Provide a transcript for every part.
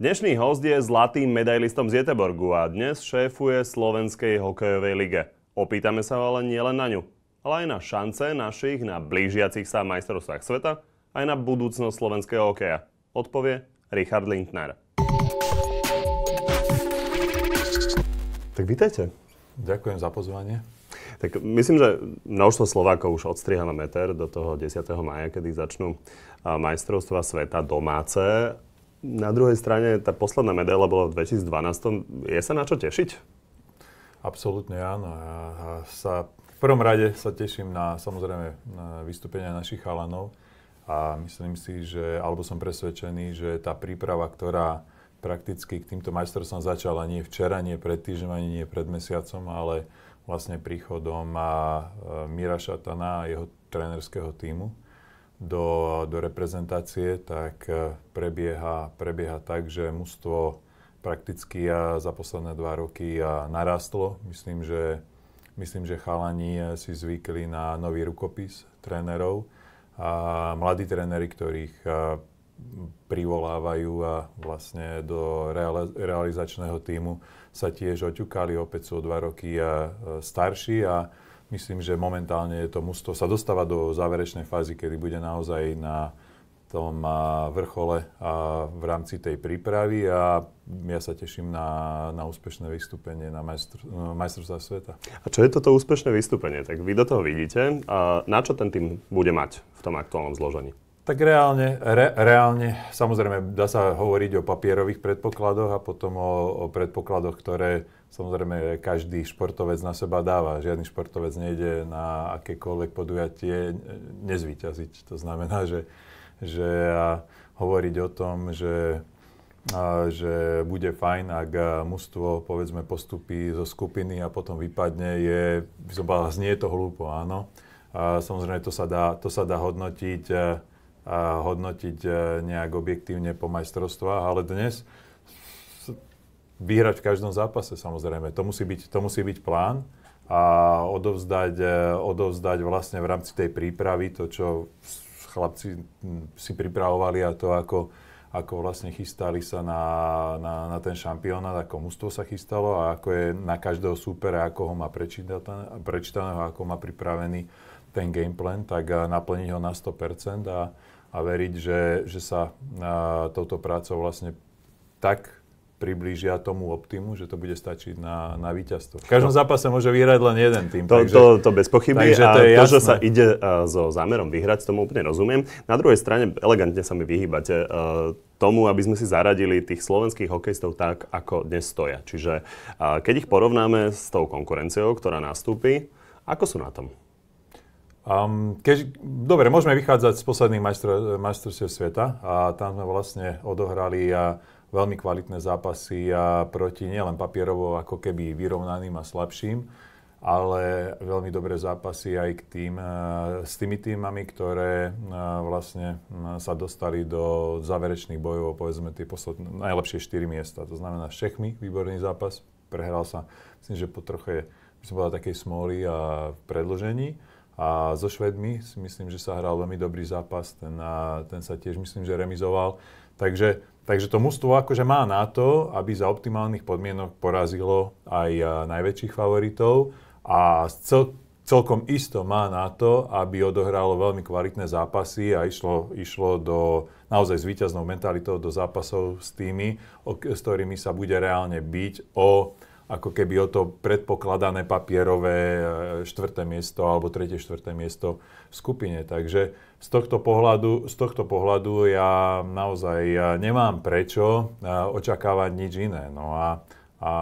Dnešný host je zlatým medailistom z Jeteborgu a dnes šéfuje Slovenskej hokejovej lige. Opýtame sa ale nielen na ňu, ale aj na šance našich na blížiacich sa majstrovstvách sveta, aj na budúcnosť slovenského hokeja. Odpovie Richard Lindner. Tak vítajte. Ďakujem za pozvanie. Tak myslím, že množstvo Slovákov už odstriha na meter do toho 10. maja, kedy začnú majstrovstva sveta domáce. Na druhej strane, tá posledná medaila bola v 2012. Je sa na čo tešiť? Absolútne áno. Ja sa, v prvom rade sa teším na samozrejme na vystúpenia našich chalanov a myslím si, že, alebo som presvedčený, že tá príprava, ktorá prakticky k týmto majstrovstvám začala nie včera, nie pred týždňom, ani nie pred mesiacom, ale vlastne príchodom a e, Mira Šatana a jeho trénerského týmu, do, do reprezentácie, tak e, prebieha, prebieha tak, že mužstvo prakticky za posledné dva roky narastlo. Myslím, že, myslím, že chalani e, si zvykli na nový rukopis trénerov. A mladí tréneri, ktorých e, privolávajú a vlastne do realizačného týmu sa tiež oťukali, opäť sú dva roky starší a myslím, že momentálne je to musto sa dostáva do záverečnej fázy, kedy bude naozaj na tom vrchole v rámci tej prípravy a ja sa teším na, na úspešné vystúpenie na majstr, majstrovstvá sveta. A čo je toto úspešné vystúpenie? Tak vy do toho vidíte. A na čo ten tým bude mať v tom aktuálnom zložení? Tak reálne, re, reálne, samozrejme, dá sa hovoriť o papierových predpokladoch a potom o, o predpokladoch, ktoré samozrejme každý športovec na seba dáva. Žiadny športovec nejde na akékoľvek podujatie nezvyťaziť. To znamená, že, že a hovoriť o tom, že, a, že bude fajn, ak mužstvo, povedzme, postupí zo skupiny a potom vypadne, je, by som povedal, znie to hlúpo, áno. A samozrejme, to sa dá, to sa dá hodnotiť hodnotiť e, nejak objektívne po majstrovstvách, ale dnes vyhrať v každom zápase samozrejme. To musí byť, to musí byť plán a odovzdať, e, odovzdať vlastne v rámci tej prípravy to, čo chlapci si pripravovali a to, ako, ako vlastne chystali sa na, na, na ten šampionát, ako mužstvo sa chystalo a ako je na každého súpera, ako ho má prečítaného, ako má pripravený ten gameplan, tak e, naplniť ho na 100% a, a veriť, že, že sa a, touto prácou vlastne tak priblížia tomu optimu, že to bude stačiť na, na víťazstvo. V každom no. zápase môže vyhrať len jeden tým. To, takže, to, to bez pochyby. Takže to, je to, že sa ide uh, so zámerom vyhrať, tomu úplne rozumiem. Na druhej strane, elegantne sa mi vyhýbate uh, tomu, aby sme si zaradili tých slovenských hokejistov tak, ako dnes stoja. Čiže uh, keď ich porovnáme s tou konkurenciou, ktorá nastúpi, ako sú na tom? Um, keď, dobre, môžeme vychádzať z posledných majstrovstiev sveta a tam sme vlastne odohrali a veľmi kvalitné zápasy a proti nielen papierovo ako keby vyrovnaným a slabším, ale veľmi dobré zápasy aj k tým, e, s tými týmami, ktoré e, vlastne sa dostali do záverečných bojov, povedzme tie posledné, najlepšie 4 miesta. To znamená s Čechmi, výborný zápas, prehral sa, myslím, že po troche, by som povedal, takej smoly a predložení. A so Švedmi si myslím, že sa hral veľmi dobrý zápas, ten, a, ten sa tiež myslím, že remizoval. Takže, takže to mústvo akože má na to, aby za optimálnych podmienok porazilo aj a, najväčších favoritov a cel, celkom isto má na to, aby odohralo veľmi kvalitné zápasy a išlo, išlo do, naozaj s výťaznou mentalitou do zápasov s tými, o, s ktorými sa bude reálne byť o ako keby o to predpokladané papierové e, štvrté miesto alebo tretie štvrté miesto v skupine. Takže z tohto pohľadu, z tohto pohľadu ja naozaj ja e, nemám prečo e, očakávať nič iné. No a, a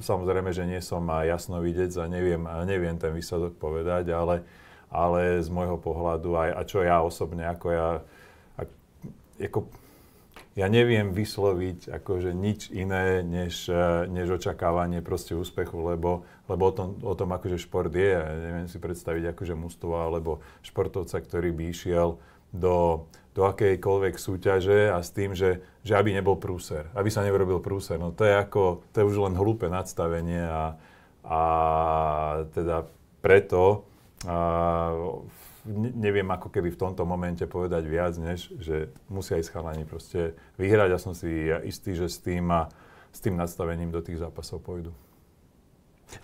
samozrejme, že nie som jasno vidieť a neviem, neviem ten výsledok povedať, ale, ale z môjho pohľadu aj, a čo ja osobne, ako ja ako, ja neviem vysloviť akože nič iné, než, eh, než očakávanie proste úspechu, lebo, lebo o, tom, o tom akože šport je. Ja neviem si predstaviť akože mustova alebo športovca, ktorý by išiel do, do akejkoľvek súťaže a s tým, že, že aby nebol prúser, aby sa neurobil prúser. No to je ako, to je už len hlúpe nadstavenie a, a teda preto a, v neviem ako keby v tomto momente povedať viac, než že musia ísť chalani proste vyhrať a som si istý, že s tým, a, s tým nastavením do tých zápasov pôjdu.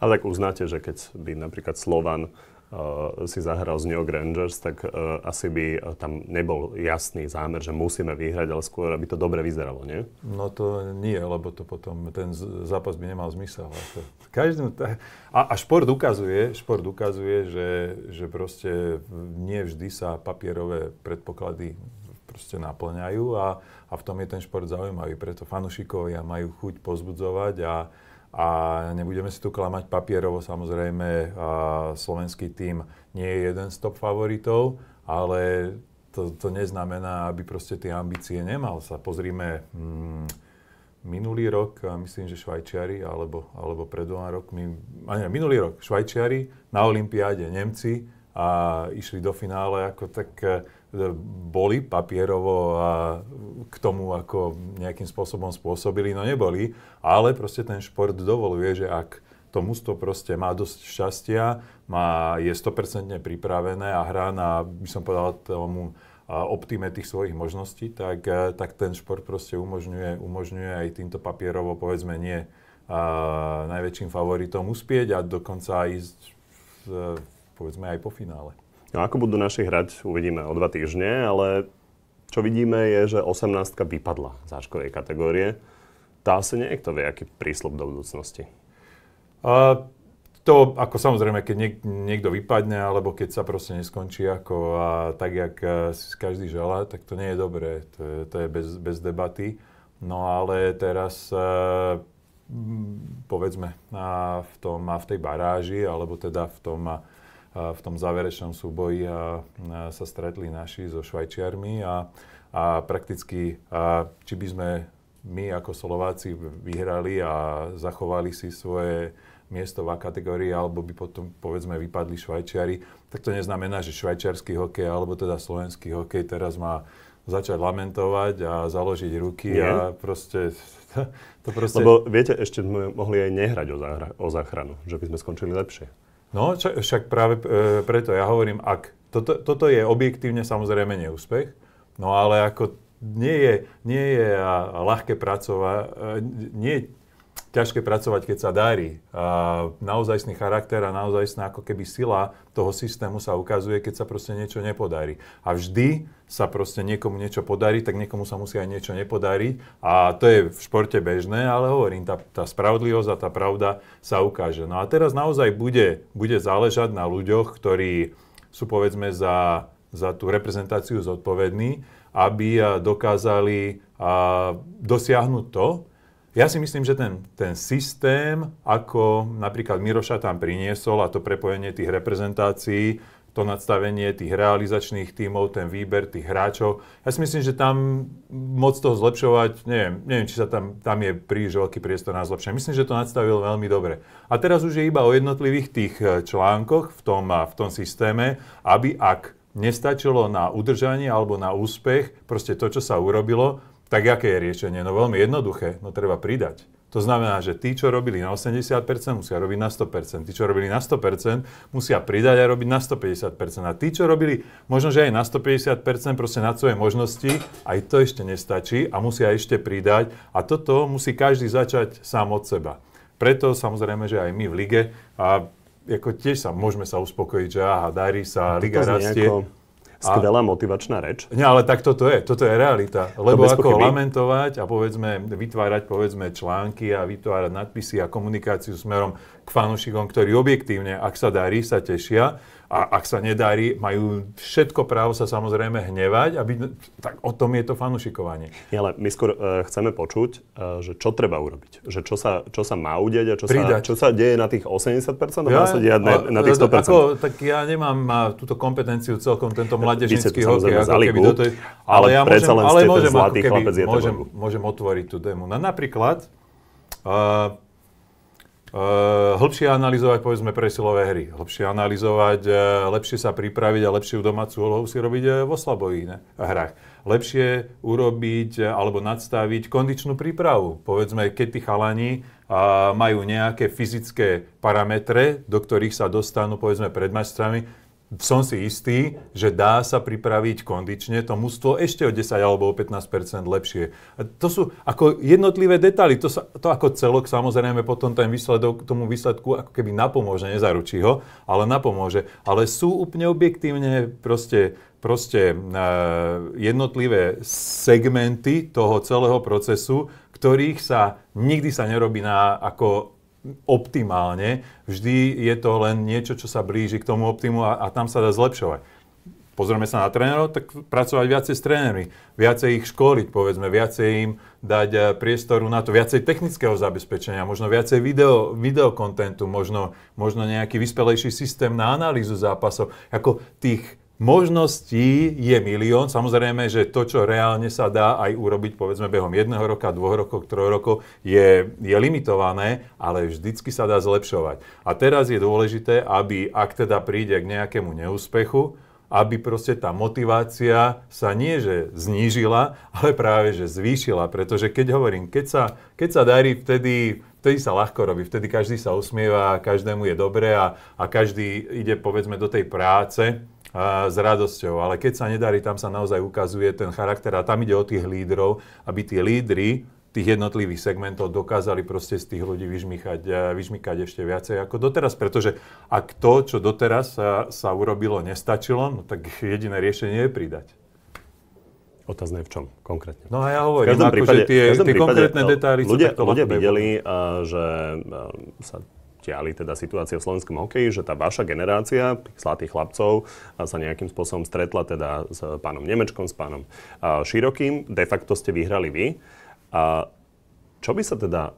Ale tak uznáte, že keď by napríklad Slovan Eh, si zahral z New York Rangers, tak eh, asi by eh, tam nebol jasný zámer, že musíme vyhrať, ale skôr, aby to dobre vyzeralo, nie? No to nie, lebo to potom, ten zápas by nemal zmysel. to, Každým, a, a šport ukazuje, šport ukazuje, že, že proste nie vždy sa papierové predpoklady proste naplňajú a, a v tom je ten šport zaujímavý. Preto fanušikovia majú chuť pozbudzovať a, a nebudeme si tu klamať papierovo, samozrejme, a slovenský tím nie je jeden z top favoritov, ale to, to neznamená, aby proste tie ambície nemal. Sa pozrime, mm, minulý rok, myslím, že Švajčiari, alebo, alebo pred dvoma rokmi, a nie, minulý rok Švajčiari na Olympiáde Nemci a išli do finále ako tak E, boli papierovo a k tomu ako nejakým spôsobom spôsobili, no neboli, ale proste ten šport dovoluje, že ak to musto proste má dosť šťastia, má, je 100% pripravené a hrá na, by som povedal tomu, e, optime tých svojich možností, tak, e, tak ten šport proste umožňuje, umožňuje aj týmto papierovo, povedzme, nie a, najväčším favoritom uspieť a dokonca ísť, povedzme, aj po finále. No ako budú naši hrať, uvidíme o dva týždne, ale čo vidíme je, že 18 vypadla z Ačkovej kategórie. Tá asi niekto vie, aký prísľub do budúcnosti. A to ako samozrejme, keď niek- niekto vypadne, alebo keď sa proste neskončí ako a tak, jak e, si každý želá, tak to nie je dobré. To je, to je bez, bez debaty. No ale teraz uh, povedzme a v tom a v tej baráži, alebo teda v tom a v tom záverečnom súboji a, a sa stretli naši so Švajčiarmi a, a prakticky, a či by sme my ako Slováci vyhrali a zachovali si svoje miesto v kategórii, alebo by potom, povedzme, vypadli Švajčiari, tak to neznamená, že švajčiarsky hokej, alebo teda slovenský hokej teraz má začať lamentovať a založiť ruky Nie. a proste... To, proste... Lebo viete, ešte sme mohli aj nehrať o, o záchranu, že by sme skončili lepšie. No, však práve e, preto ja hovorím, ak toto, toto je objektívne samozrejme neúspech, no ale ako nie je, nie je ľahké pracovať, e, nie je ťažké pracovať, keď sa darí. A naozajstný charakter a naozajstná ako keby sila toho systému sa ukazuje, keď sa proste niečo nepodarí. A vždy sa proste niekomu niečo podarí, tak niekomu sa musí aj niečo nepodariť. A to je v športe bežné, ale hovorím, tá, tá spravodlivosť a tá pravda sa ukáže. No a teraz naozaj bude, bude záležať na ľuďoch, ktorí sú povedzme za, za tú reprezentáciu zodpovední, aby dokázali a, dosiahnuť to, ja si myslím, že ten, ten systém, ako napríklad Miroša tam priniesol a to prepojenie tých reprezentácií, to nadstavenie tých realizačných tímov, ten výber tých hráčov. Ja si myslím, že tam moc toho zlepšovať, neviem, neviem či sa tam, tam je príliš veľký priestor na zlepšenie. Myslím, že to nadstavil veľmi dobre. A teraz už je iba o jednotlivých tých e, článkoch v tom, v tom systéme, aby ak nestačilo na udržanie alebo na úspech, proste to, čo sa urobilo, tak aké je riešenie? No veľmi jednoduché, no treba pridať. To znamená, že tí, čo robili na 80%, musia robiť na 100%. Tí, čo robili na 100%, musia pridať a robiť na 150%. A tí, čo robili možno, že aj na 150%, proste na svoje možnosti, aj to ešte nestačí a musia ešte pridať. A toto musí každý začať sám od seba. Preto samozrejme, že aj my v lige a ako tiež sa môžeme sa uspokojiť, že aha, darí sa, liga rastie, skvelá motivačná reč. Nie, ale tak toto je, toto je realita. Lebo ako lamentovať a povedzme, vytvárať povedzme články a vytvárať nadpisy a komunikáciu smerom k fanúšikom, ktorí objektívne, ak sa darí, sa tešia a ak sa nedarí, majú všetko právo sa samozrejme hnevať, aby, tak o tom je to fanúšikovanie. Nie, ale my skôr uh, chceme počuť, uh, že čo treba urobiť, že čo sa, čo sa má udeť a čo sa, čo sa deje na tých 80% ja, a sa diať na, na tých 100%. Ako, tak ja nemám má, e, túto kompetenciu celkom tento mladežnický hokej, ako zaliku, keby toto je, ale, ale ja môžem, ale môžem, ako keby, môžem, môžem otvoriť tú tému. Na, no napríklad, uh, Uh, eh, hĺbšie analyzovať, povedzme, presilové hry. Hĺbšie analyzovať, uh, lepšie sa pripraviť a lepšiu domácu úlohu si robiť uh, vo ne? hrách. Lepšie urobiť alebo nadstaviť kondičnú prípravu. Povedzme, keď tí chalani majú nejaké fyzické parametre, do ktorých sa dostanú, povedzme, pred majstrami, som si istý, že dá sa pripraviť kondične to mústvo ešte o 10 alebo o 15 lepšie. A to sú ako jednotlivé detaily, to, sa, to ako celok samozrejme potom ten výsledok, tomu výsledku ako keby napomôže, nezaručí ho, ale napomôže. Ale sú úplne objektívne proste, proste e, jednotlivé segmenty toho celého procesu, ktorých sa nikdy sa nerobí na ako optimálne. Vždy je to len niečo, čo sa blíži k tomu optimu a, a tam sa dá zlepšovať. Pozrieme sa na trénerov, tak pracovať viacej s trénermi, viacej ich školiť, povedzme, viacej im dať eh, priestoru na to, viacej technického zabezpečenia, možno viacej video, videokontentu, možno, možno nejaký vyspelejší systém na analýzu zápasov. Ako tých Možností je milión. Samozrejme, že to, čo reálne sa dá aj urobiť, povedzme, behom jedného roka, dvoch rokov, troch rokov, je, je limitované, ale vždycky sa dá zlepšovať. A teraz je dôležité, aby, ak teda príde k nejakému neúspechu, aby proste tá motivácia sa nie že znížila, ale práve že zvýšila. Pretože keď hovorím, keď sa, keď sa darí, vtedy, vtedy sa ľahko robí, vtedy každý sa usmieva, každému je dobre a, a každý ide povedzme do tej práce s radosťou. Ale keď sa nedarí, tam sa naozaj ukazuje ten charakter a tam ide o tých lídrov, aby tie lídry tých jednotlivých segmentov dokázali proste z tých ľudí vyžmykať, eh, vyžmykať ešte viacej ako doteraz, pretože ak to, čo doteraz sa, sa urobilo, nestačilo, no tak jediné riešenie je pridať. Otázne v čom konkrétne? No a ja hovorím, že tie, eh, tie konkrétne no, detaily... Ľudia, ľudia videli, že a, sa stiali teda situácia v slovenskom hokeji, že tá vaša generácia tých zlatých chlapcov sa nejakým spôsobom stretla teda s pánom Nemečkom, s pánom Širokým. De facto ste vyhrali vy. A čo by sa teda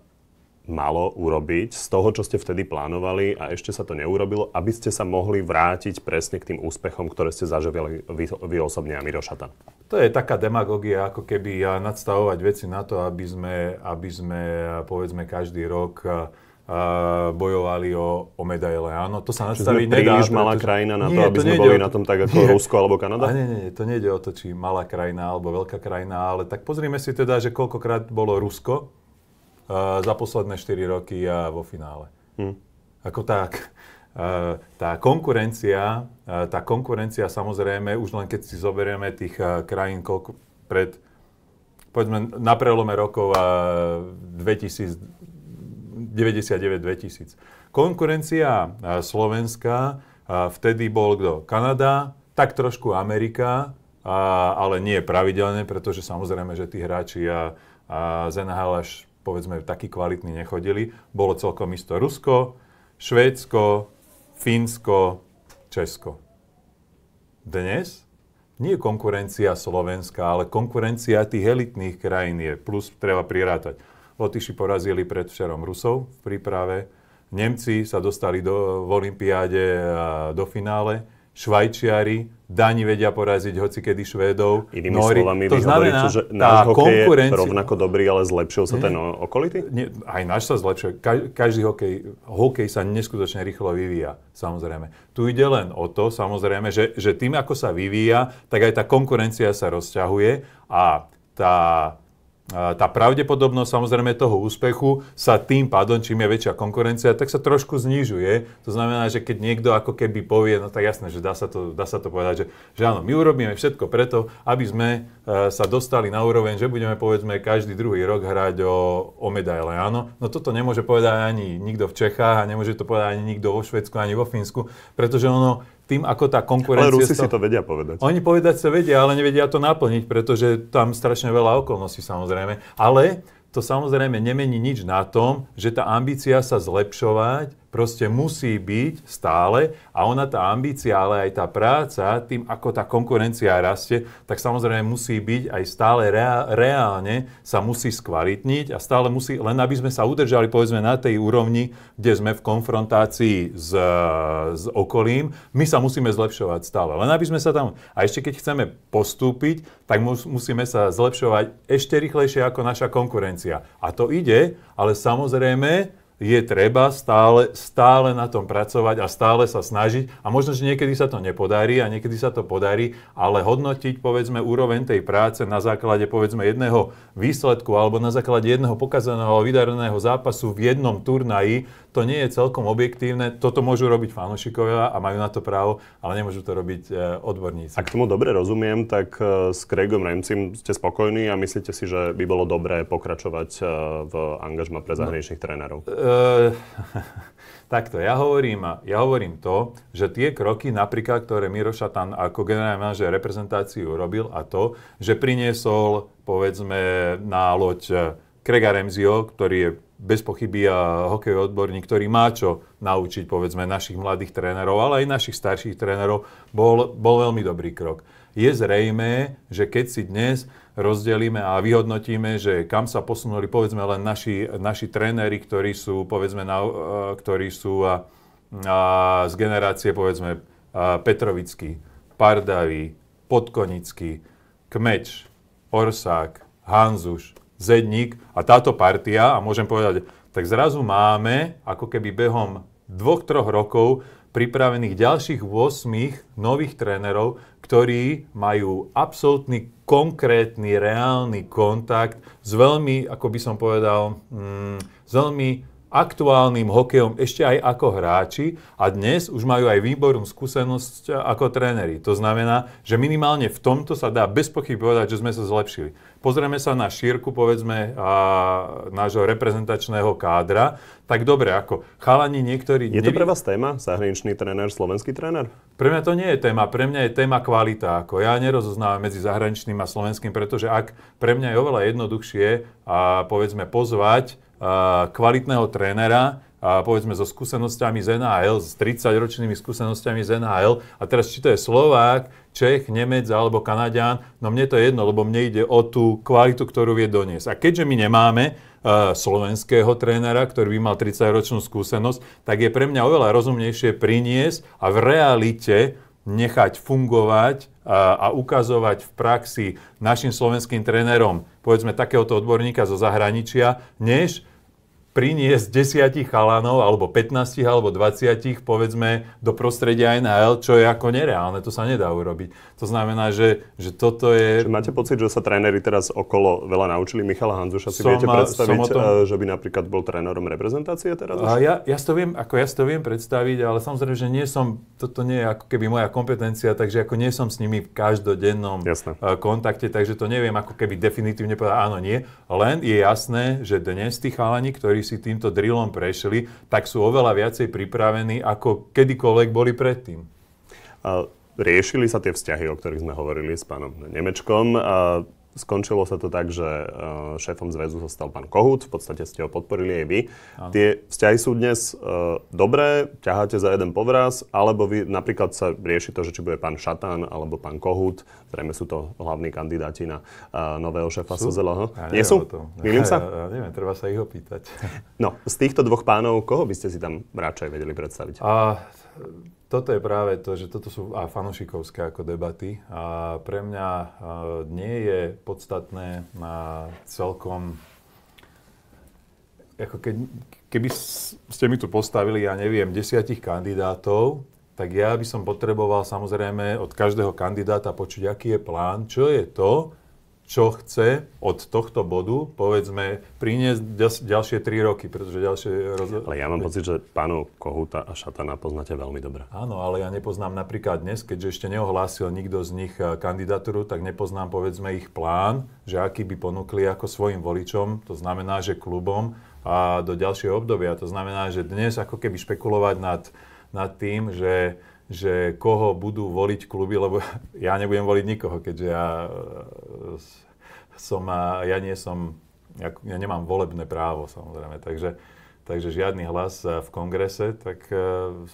malo urobiť z toho, čo ste vtedy plánovali a ešte sa to neurobilo, aby ste sa mohli vrátiť presne k tým úspechom, ktoré ste zažili vy, vy osobne a Mirošata? To je taká demagogia, ako keby nadstavovať veci na to, aby sme, aby sme povedzme každý rok bojovali o, o medaile. Áno, to sa nastaviť nedá. Príliš pretože... malá krajina na to, aby to sme boli o... na tom tak ako nie. Rusko alebo Kanada? A nie, nie, nie, to nejde o to, či malá krajina alebo veľká krajina, ale tak pozrime si teda, že koľkokrát bolo Rusko uh, za posledné 4 roky a vo finále. Hm. Ako tak, uh, tá konkurencia, uh, tá konkurencia samozrejme, už len keď si zoberieme tých uh, krajín koľko, pred, povedzme, na prelome rokov uh, 2000 99-2000. Konkurencia e, Slovenska e, vtedy bol kto? Kanada, tak trošku Amerika, e, ale nie pravidelne, pretože samozrejme, že tí hráči a, a NHL až povedzme takí kvalitní nechodili. Bolo celkom isto Rusko, Švédsko, Fínsko, Česko. Dnes nie konkurencia Slovenska, ale konkurencia tých elitných krajín je. Plus treba prirátať Lotyši porazili pred včerom Rusov v príprave. Nemci sa dostali do, v Olympiáde do finále. Švajčiari, Dani vedia poraziť hocikedy Švédov. Inými Nori. slovami, to vy znamená, hovoríte, že náš hokej konkurencia... je rovnako dobrý, ale zlepšil sa nie, ten mhm. okolity? Nie, aj náš sa zlepšil. Ka- každý hokej, hokej sa neskutočne rýchlo vyvíja, samozrejme. Tu ide len o to, samozrejme, že, že tým, ako sa vyvíja, tak aj tá konkurencia sa rozťahuje a tá tá pravdepodobnosť samozrejme toho úspechu sa tým pádom, čím je väčšia konkurencia, tak sa trošku znižuje. To znamená, že keď niekto ako keby povie, no tak jasné, že dá sa to, dá sa to povedať, že, že áno, my urobíme všetko preto, aby sme e, sa dostali na úroveň, že budeme povedzme každý druhý rok hrať o, o medaile, áno. No toto nemôže povedať ani nikto v Čechách a nemôže to povedať ani nikto vo Švedsku, ani vo Fínsku, pretože ono tým, ako tá konkurencia... Ale Rusi stav... si to vedia povedať. Oni povedať sa vedia, ale nevedia to naplniť, pretože tam strašne veľa okolností samozrejme. Ale to samozrejme nemení nič na tom, že tá ambícia sa zlepšovať proste musí byť stále a ona tá ambícia, ale aj tá práca, tým ako tá konkurencia rastie, tak samozrejme musí byť aj stále rea- reálne sa musí skvalitniť a stále musí, len aby sme sa udržali povedzme na tej úrovni, kde sme v konfrontácii s, s okolím, my sa musíme zlepšovať stále. Len aby sme sa tam, a ešte keď chceme postúpiť, tak mus, musíme sa zlepšovať ešte rýchlejšie ako naša konkurencia. A to ide, ale samozrejme, je treba stále, stále na tom pracovať a stále sa snažiť. A možno, že niekedy sa to nepodarí a niekedy sa to podarí, ale hodnotiť, povedzme, úroveň tej práce na základe, povedzme, jedného výsledku alebo na základe jedného pokazaného vydareného zápasu v jednom turnaji, to nie je celkom objektívne. Toto môžu robiť fanúšikovia a majú na to právo, ale nemôžu to robiť e, odborníci. Ak tomu dobre rozumiem, tak e, s Craigom Remcim ste spokojní a myslíte si, že by bolo dobré pokračovať e, v angažma pre zahraničných no, trénerov? takto, ja hovorím, ja hovorím to, že tie kroky napríklad, ktoré Miroša tam ako generálny manažer reprezentáciu robil a to, že priniesol povedzme na loď Krega eh, Remzio, ktorý je bez pochyby a hokejový odborník, ktorý má čo naučiť, povedzme, našich mladých trénerov, ale aj našich starších trénerov, bol, bol veľmi dobrý krok. Je zrejme, že keď si dnes rozdelíme a vyhodnotíme, že kam sa posunuli povedzme len naši, naši tréneri, ktorí sú povedzme na, eh, ktorí sú a, a, z generácie povedzme a Petrovický, Pardavý, Podkonický, Kmeč, Orsák, Hanzuš, Zedník a táto partia, a môžem povedať, tak zrazu máme ako keby behom dvoch, troch rokov pripravených ďalších 8 nových trénerov, ktorí majú absolútny, konkrétny, reálny kontakt s veľmi, ako by som povedal, mm, s veľmi aktuálnym hokejom ešte aj ako hráči a dnes už majú aj výbornú skúsenosť e, ako tréneri. To znamená, že minimálne v tomto sa dá bez pochyb povedať, že sme sa zlepšili. Pozrieme sa na šírku, povedzme, a, nášho reprezentačného kádra. Tak dobre, ako chalani niektorí... Je to to pre vás téma? Zahraničný tréner, slovenský tréner? Pre mňa to nie je téma. Pre mňa je téma kvalita. Ako ja nerozoznávam medzi zahraničným a slovenským, pretože ak pre mňa je oveľa jednoduchšie a povedzme pozvať kvalitného trénera, a povedzme so skúsenosťami z NHL, s 30-ročnými skúsenosťami z NHL. A teraz, či to je Slovák, Čech, Nemec alebo Kanadian, no mne to je jedno, lebo mne ide o tú kvalitu, ktorú vie doniesť. A keďže my nemáme uh, slovenského trénera, ktorý by mal 30-ročnú skúsenosť, tak je pre mňa oveľa rozumnejšie priniesť a v realite nechať fungovať a, a ukazovať v praxi našim slovenským trénerom, povedzme takéhoto odborníka zo zahraničia, než priniesť desiatich chalanov, alebo 15 alebo 20 povedzme, do prostredia NHL, čo je ako nereálne, to sa nedá urobiť. To znamená, že, že toto je... Čiže máte pocit, že sa tréneri teraz okolo veľa naučili? Michala Hanzuša si som, viete predstaviť, tom... Eh, že by napríklad bol trénerom reprezentácie teraz? A ja, ja, si to viem, ako ja si to viem predstaviť, ale samozrejme, že nie som, toto nie je ako keby moja kompetencia, takže ako nie som s nimi v každodennom Jasne. Eh, kontakte, takže to neviem ako keby definitívne povedať áno, nie. Len je jasné, že dnes tí chalani, ktorí ktorí si týmto drillom prešli, tak sú oveľa viacej pripravení, ako kedykoľvek boli predtým. Riešili sa tie vzťahy, o ktorých sme hovorili s pánom Nemečkom. Skončilo sa to tak, že uh, šéfom zväzu sa stal pán Kohut, v podstate ste ho podporili aj vy. Ano. Tie vzťahy sú dnes uh, dobré, ťaháte za jeden povraz, alebo vy, napríklad sa rieši to, že či bude pán Šatán alebo pán Kohut, zrejme sú to hlavní kandidáti na uh, nového šéfa SZLH. Ja Nie sú? Milím sa? Ja, ja, neviem, treba sa ich opýtať. No, z týchto dvoch pánov, koho by ste si tam radšej vedeli predstaviť? A, toto je práve to, že toto sú a fanušikovské ako debaty. A pre mňa a, nie je podstatné na celkom ako keď, keby ste mi tu postavili, ja neviem, desiatich kandidátov, tak ja by som potreboval samozrejme od každého kandidáta počuť, aký je plán, čo je to, čo chce od tohto bodu, povedzme, priniesť ďalšie tri roky, pretože ďalšie... Roz... Ale ja mám pocit, že pánov Kohuta a Šatana poznáte veľmi dobre. Áno, ale ja nepoznám napríklad dnes, keďže ešte neohlásil nikto z nich eh, kandidatúru, tak nepoznám, povedzme, ich plán, že aký by ponúkli ako svojim voličom, to znamená, že klubom a do ďalšieho obdobia. To znamená, že dnes ako keby špekulovať nad, nad tým, že že koho budú voliť kluby, lebo ja nebudem voliť nikoho, keďže ja e, som, e, ja nie som, ja, ja nemám volebné právo samozrejme, takže, takže žiadny hlas e, v kongrese, tak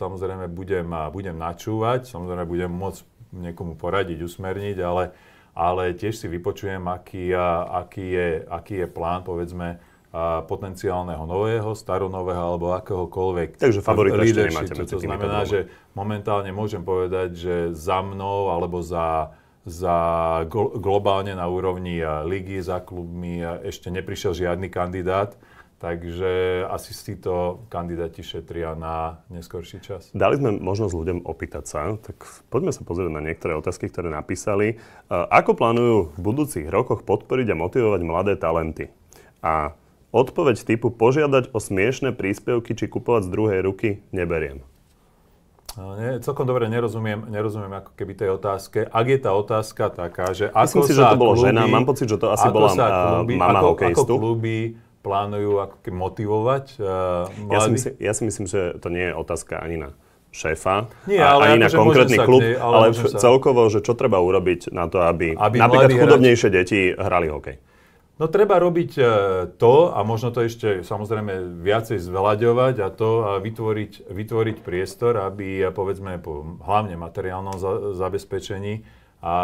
samozrejme budem, budem načúvať, samozrejme budem môcť niekomu poradiť, usmerniť, ale, ale tiež si vypočujem, aký, aký, je, aký je plán, povedzme, a potenciálneho nového, staronového alebo akéhokoľvek Takže favorita leadershipu. To znamená, že momentálne môžem povedať, že za mnou alebo za, za globálne na úrovni ligy, za klubmi ešte neprišiel žiadny kandidát. Takže asi si to kandidáti šetria na neskorší čas. Dali sme možnosť ľuďom opýtať sa, tak poďme sa pozrieť na niektoré otázky, ktoré napísali. E, ako plánujú v budúcich rokoch podporiť a motivovať mladé talenty? A Odpoveď typu požiadať o smiešne príspevky či kupovať z druhej ruky neberiem. Nie, celkom dobre nerozumiem, nerozumiem ako keby tej otázke. Ak je tá otázka taká, že ako Myslím si, že to bolo kluby, žena, mám pocit, že to asi bola kluby, mama ako, hokejistu. Ako kluby plánujú ako motivovať uh, Ja si, myslím, ja si myslím, že to nie je otázka ani na šéfa, Nie, ale ani akože na konkrétny klub, nej, ale, ale celkovo, že čo treba urobiť na to, aby, aby napríklad chudobnejšie deti hrali hokej. No treba robiť e, to a možno to ešte samozrejme viacej zvelaďovať a to a vytvoriť, vytvoriť priestor, aby povedzme po hlavne materiálnom za, zabezpečení a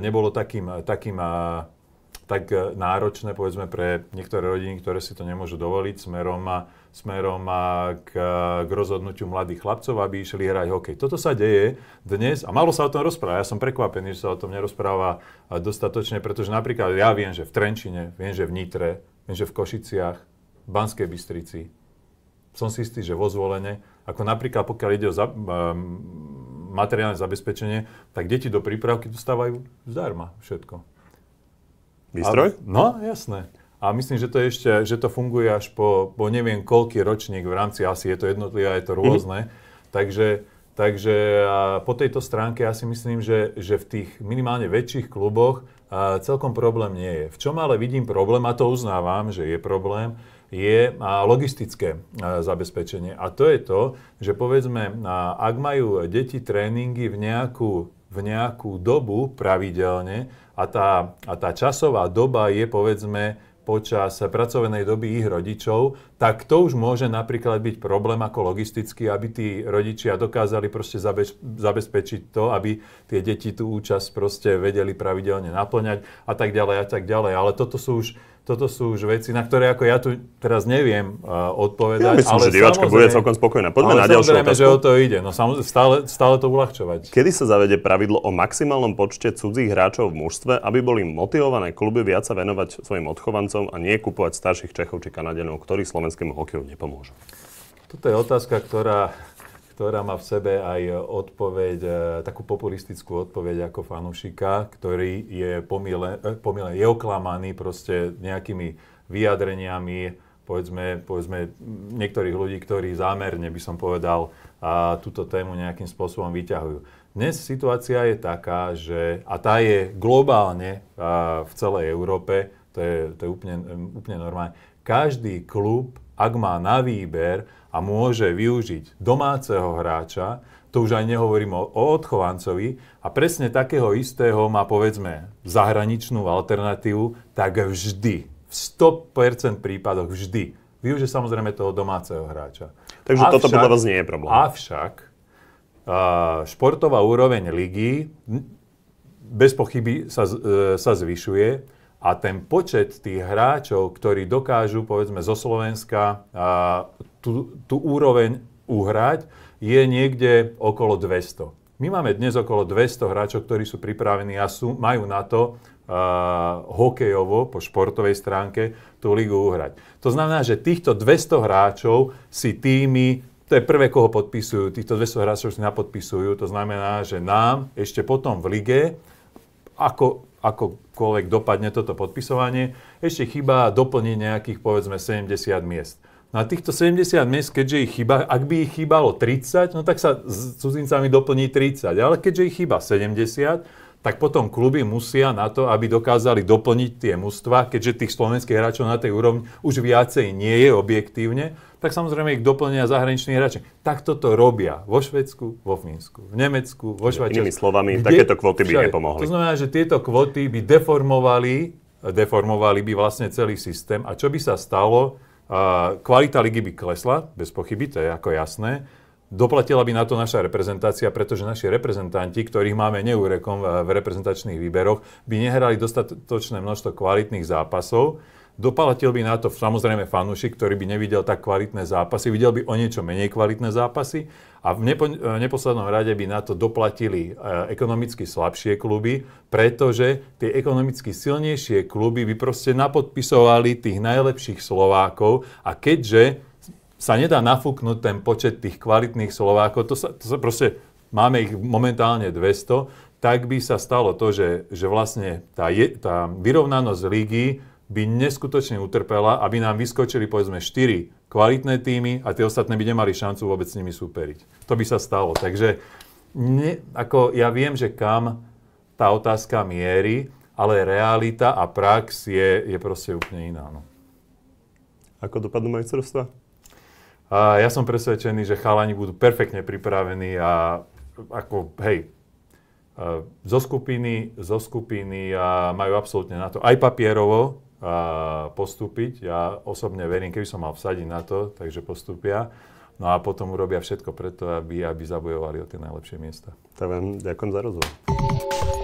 nebolo takým, takým a, e, tak e, náročné povedzme pre niektoré rodiny, ktoré si to nemôžu dovoliť smerom a, smerom k, k rozhodnutiu mladých chlapcov, aby išli hrať hokej. Toto sa deje dnes a malo sa o tom rozprávať. Ja som prekvapený, že sa o tom nerozpráva dostatočne, pretože napríklad ja viem, že v Trenčine, viem, že v Nitre, viem, že v Košiciach, v Banskej Bystrici, som si istý, že vo zvolenie, ako napríklad pokiaľ ide o za, um, materiálne zabezpečenie, tak deti do prípravky dostávajú zdarma všetko. Výstroj? no, jasné. A myslím, že to ešte, že to funguje až po, po neviem koľký ročník v rámci, asi je to jednotlivé, je to mhm. rôzne. Mm-hmm. Takže, takže po tejto stránke ja si myslím, že, že v tých minimálne väčších kluboch a, celkom problém nie je. V čom ale vidím problém, a to uznávam, že je problém, je logistické zabezpečenie. A to je to, že povedzme, ak majú deti tréningy v nejakú v nejakú dobu pravidelne a tá, a tá časová doba je povedzme počas pracovnej doby ich rodičov, tak to už môže napríklad byť problém ako logistický, aby tí rodičia dokázali proste zabezpečiť to, aby tie deti tú účasť proste vedeli pravidelne naplňať a tak ďalej a tak ďalej. Ale toto sú už toto sú už veci, na ktoré ako ja tu teraz neviem uh, odpovedať. Ja myslím, ale že diváčka bude celkom spokojná. Poďme na ďalšiu otázku. že o to ide. No samozrejme, stále, stále to uľahčovať. Kedy sa zavede pravidlo o maximálnom počte cudzích hráčov v mužstve, aby boli motivované kluby viac sa venovať svojim odchovancom a nie kupovať starších Čechov či Kanadianov, ktorí slovenskému hokeju nepomôžu? Toto je otázka, ktorá ktorá má v sebe aj odpoveď, e, takú populistickú odpoveď ako fanúšika, ktorý je pomile, e, pomile, je oklamaný proste nejakými vyjadreniami, povedzme, povedzme niektorých ľudí, ktorí zámerne, by som povedal, a túto tému nejakým spôsobom vyťahujú. Dnes situácia je taká, že, a tá je globálne a v celej Európe, to je, to je úplne, úplne normálne, každý klub ak má na výber a môže využiť domáceho hráča, to už aj nehovorím o, odchovancovi, a presne takého istého má povedzme zahraničnú alternatívu, tak vždy, v 100% prípadoch vždy, využije samozrejme toho domáceho hráča. Takže avšak, toto podľa vás nie je problém. Avšak športová úroveň ligy bez pochyby sa, e, sa zvyšuje a ten počet tých hráčov, ktorí dokážu, povedzme, zo Slovenska a, tú, tú úroveň uhrať, je niekde okolo 200. My máme dnes okolo 200 hráčov, ktorí sú pripravení a sú, majú na to a, hokejovo, po športovej stránke, tú ligu uhrať. To znamená, že týchto 200 hráčov si týmy, to je prvé, koho podpisujú, týchto 200 hráčov si napodpisujú, to znamená, že nám ešte potom v lige, ako akokoľvek dopadne toto podpisovanie, ešte chýba doplniť nejakých povedzme 70 miest. Na týchto 70 miest, keďže ich chýba, ak by ich chýbalo 30, no tak sa s cudzincami doplní 30, ale keďže ich chýba 70, tak potom kluby musia na to, aby dokázali doplniť tie mužstva, keďže tých slovenských hráčov na tej úrovni už viacej nie je objektívne, tak samozrejme ich doplnia zahraniční hráči. Takto to robia vo Švedsku, vo Fínsku, v Nemecku, vo Švajčiarsku. Inými slovami, kde, takéto kvóty by nepomohli. To znamená, že tieto kvóty by deformovali, deformovali by vlastne celý systém. A čo by sa stalo? Kvalita ligy by klesla, bez pochyby, to je ako jasné Doplatila by na to naša reprezentácia, pretože naši reprezentanti, ktorých máme neúrekom v reprezentačných výberoch, by nehrali dostatočné množstvo kvalitných zápasov. Doplatil by na to samozrejme fanúšik, ktorý by nevidel tak kvalitné zápasy, videl by o niečo menej kvalitné zápasy a v nepo, eh, neposlednom rade by na to doplatili eh, ekonomicky slabšie kluby, pretože tie ekonomicky silnejšie kluby by proste napodpisovali tých najlepších Slovákov a keďže sa nedá nafúknúť ten počet tých kvalitných Slovákov, to sa, to sa proste, máme ich momentálne 200, tak by sa stalo to, že, že vlastne tá, je, tá vyrovnanosť lígy by neskutočne utrpela, aby nám vyskočili povedzme 4 kvalitné týmy a tie ostatné by nemali šancu vôbec s nimi súperiť. To by sa stalo. Takže ne, ako ja viem, že kam tá otázka mierí, ale realita a prax je, je proste úplne iná. No. Ako dopadnú majstrovstvá? A ja som presvedčený, že chalani budú perfektne pripravení a ako, hej, e, zo skupiny, zo skupiny a majú absolútne na to aj papierovo a e, postúpiť. Ja osobne verím, keby som mal vsadiť na to, takže postúpia. No a potom urobia všetko preto, aby, aby zabojovali o tie najlepšie miesta. Tak vám ďakujem za rozhovor.